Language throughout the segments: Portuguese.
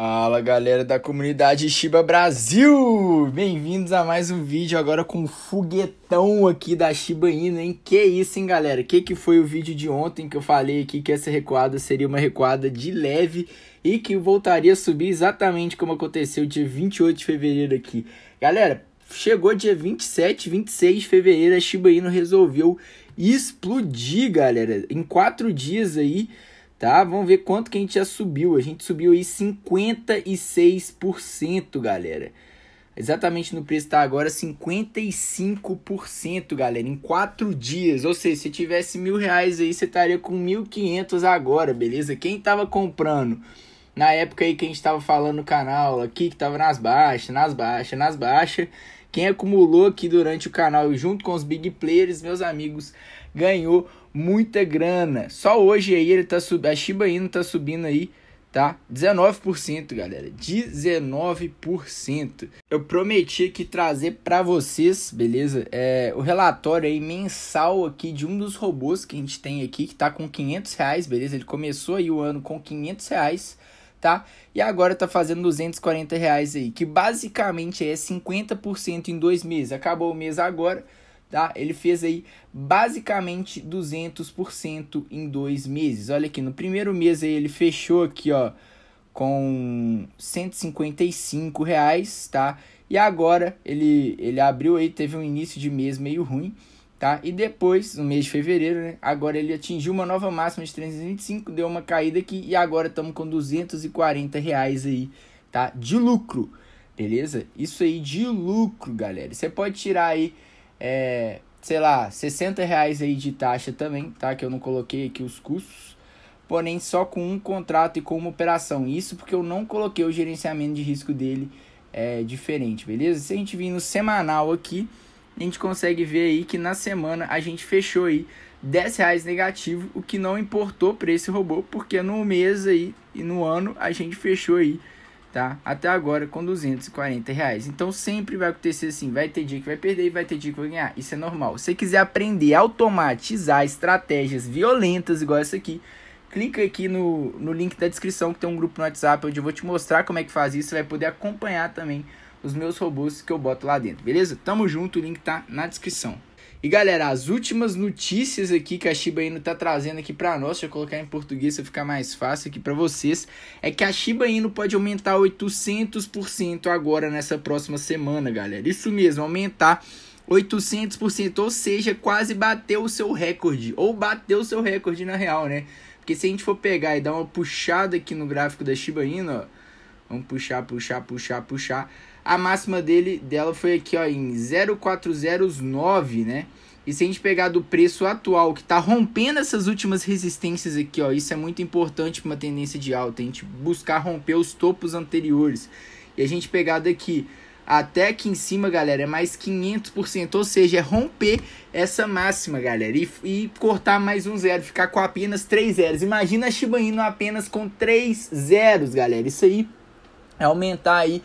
Fala galera da comunidade Shiba Brasil! Bem-vindos a mais um vídeo agora com foguetão aqui da Shiba Inu, hein? Que isso, hein galera? Que que foi o vídeo de ontem que eu falei aqui que essa recuada seria uma recuada de leve e que voltaria a subir exatamente como aconteceu dia 28 de fevereiro aqui. Galera, chegou dia 27, 26 de fevereiro, a Shiba Inu resolveu explodir, galera. Em quatro dias aí tá? Vamos ver quanto que a gente já subiu. A gente subiu aí 56%, galera. Exatamente no preço está agora 55%, galera, em 4 dias. Ou seja, se tivesse mil reais aí, você estaria com 1.500 agora, beleza? Quem tava comprando na época aí que a gente estava falando no canal aqui, que estava nas baixas, nas baixas, nas baixas. Quem acumulou aqui durante o canal junto com os big players, meus amigos, ganhou muita grana. Só hoje aí ele tá subindo, a Shiba Inu tá subindo aí, tá? 19%, galera. 19%. Eu prometi aqui trazer para vocês, beleza? É, o relatório aí mensal aqui de um dos robôs que a gente tem aqui, que tá com 500 reais, beleza? Ele começou aí o ano com 500 reais tá? E agora tá fazendo 240 reais aí, que basicamente é 50% em dois meses. Acabou o mês agora, tá? Ele fez aí basicamente 200% em dois meses. Olha aqui, no primeiro mês aí ele fechou aqui, ó, com 155 reais, tá? E agora ele, ele abriu aí, teve um início de mês meio ruim, tá? E depois, no mês de fevereiro, né? Agora ele atingiu uma nova máxima de 325, deu uma caída aqui e agora estamos com 240 reais aí, tá? De lucro, beleza? Isso aí de lucro, galera. Você pode tirar aí, é, sei lá, 60 reais aí de taxa também, tá? Que eu não coloquei aqui os custos. Porém, só com um contrato e com uma operação. Isso porque eu não coloquei o gerenciamento de risco dele é, diferente, beleza? Se a gente vir no semanal aqui, a gente consegue ver aí que na semana a gente fechou aí 10 reais negativo, o que não importou para esse robô, porque no mês aí e no ano a gente fechou aí, tá? Até agora com 240 reais. Então sempre vai acontecer assim, vai ter dia que vai perder e vai ter dia que vai ganhar. Isso é normal. Se você quiser aprender a automatizar estratégias violentas igual essa aqui, clica aqui no, no link da descrição que tem um grupo no WhatsApp onde eu vou te mostrar como é que faz isso. Você vai poder acompanhar também os meus robôs que eu boto lá dentro, beleza? Tamo junto, o link tá na descrição. E galera, as últimas notícias aqui que a Shiba Inu tá trazendo aqui para nós, deixa eu colocar em português para ficar mais fácil aqui para vocês, é que a Shiba Inu pode aumentar 800% agora nessa próxima semana, galera. Isso mesmo, aumentar 800%, ou seja, quase bateu o seu recorde, ou bateu o seu recorde na real, né? Porque se a gente for pegar e dar uma puxada aqui no gráfico da Shiba Inu, ó, vamos puxar, puxar, puxar, puxar, a máxima dele dela foi aqui ó, em 0409, né? E se a gente pegar do preço atual, que está rompendo essas últimas resistências aqui, ó, isso é muito importante para uma tendência de alta, a gente buscar romper os topos anteriores. E a gente pegar daqui até aqui em cima, galera, é mais 500%, ou seja, é romper essa máxima, galera, e, e cortar mais um zero, ficar com apenas três zeros. Imagina a Shiba Inu apenas com três zeros, galera, isso aí é aumentar aí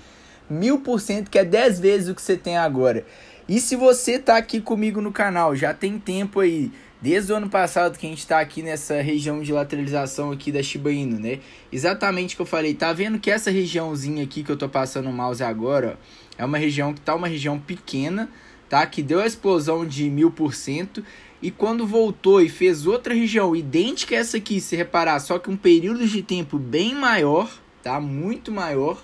mil por cento, que é 10 vezes o que você tem agora. E se você tá aqui comigo no canal, já tem tempo aí, desde o ano passado que a gente está aqui nessa região de lateralização aqui da Shiba Inu, né? Exatamente o que eu falei, tá vendo que essa regiãozinha aqui que eu tô passando o mouse agora, ó, é uma região que tá uma região pequena, tá? Que deu a explosão de mil por cento e quando voltou e fez outra região idêntica a essa aqui, se reparar, só que um período de tempo bem maior, tá? Muito maior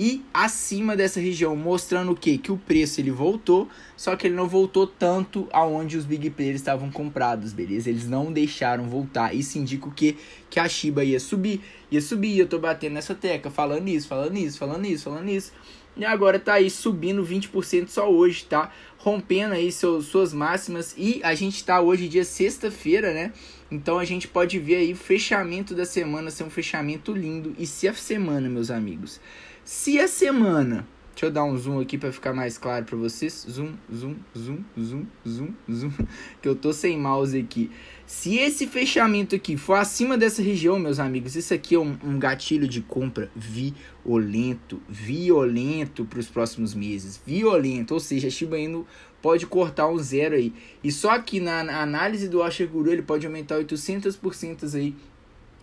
e acima dessa região, mostrando o que? Que o preço ele voltou, só que ele não voltou tanto aonde os big players estavam comprados, beleza? Eles não deixaram voltar. Isso indica o que? Que a Shiba ia subir, ia subir, eu tô batendo nessa teca, falando isso, falando isso, falando isso, falando isso. E agora tá aí subindo 20% só hoje, tá? Rompendo aí seu, suas máximas e a gente tá hoje dia sexta-feira, né? Então a gente pode ver aí o fechamento da semana ser um fechamento lindo e se a semana, meus amigos, se a semana. Deixa eu dar um zoom aqui para ficar mais claro para vocês. Zoom, zoom, zoom, zoom, zoom, zoom. Que eu tô sem mouse aqui. Se esse fechamento aqui for acima dessa região, meus amigos, isso aqui é um, um gatilho de compra violento, violento para os próximos meses, violento. Ou seja, a Shiba Inu pode cortar um zero aí. E só que na análise do Asher Guru ele pode aumentar 800% aí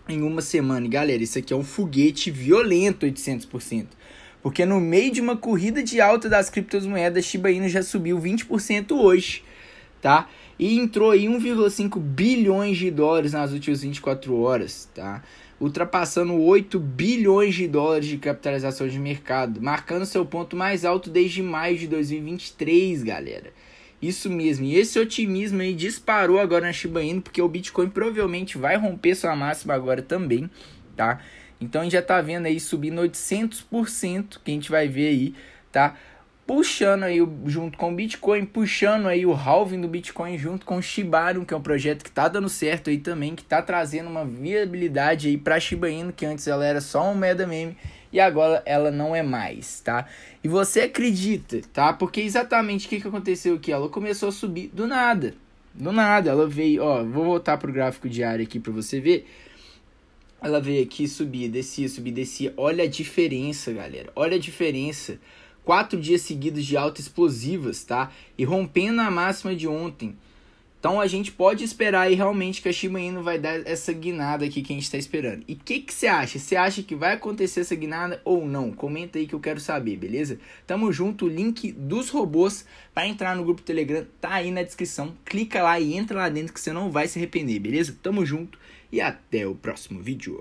em uma semana. E, galera, isso aqui é um foguete violento 800%. Porque no meio de uma corrida de alta das criptomoedas, Shiba Inu já subiu 20% hoje, tá? E entrou aí 1,5 bilhões de dólares nas últimas 24 horas, tá? Ultrapassando 8 bilhões de dólares de capitalização de mercado, marcando seu ponto mais alto desde maio de 2023, galera. Isso mesmo. E esse otimismo aí disparou agora na Shiba Inu, porque o Bitcoin provavelmente vai romper sua máxima agora também, tá? Então a gente já tá vendo aí subindo 800%, que a gente vai ver aí, tá? Puxando aí junto com o Bitcoin, puxando aí o halving do Bitcoin junto com o Shiba que é um projeto que tá dando certo aí também, que tá trazendo uma viabilidade aí para Shiba Inu, que antes ela era só um mega meme e agora ela não é mais, tá? E você acredita, tá? Porque exatamente o que, que aconteceu aqui? Ela começou a subir do nada. Do nada, ela veio, ó, vou voltar pro gráfico diário aqui para você ver. Ela veio aqui, subia, descia, subia, descia. Olha a diferença, galera. Olha a diferença. Quatro dias seguidos de alta explosivas, tá? E rompendo a máxima de ontem. Então a gente pode esperar aí realmente que a Shiba Inu vai dar essa guinada aqui que a gente está esperando. E o que, que você acha? Você acha que vai acontecer essa guinada ou não? Comenta aí que eu quero saber, beleza? Tamo junto, o link dos robôs para entrar no grupo Telegram tá aí na descrição. Clica lá e entra lá dentro que você não vai se arrepender, beleza? Tamo junto e até o próximo vídeo.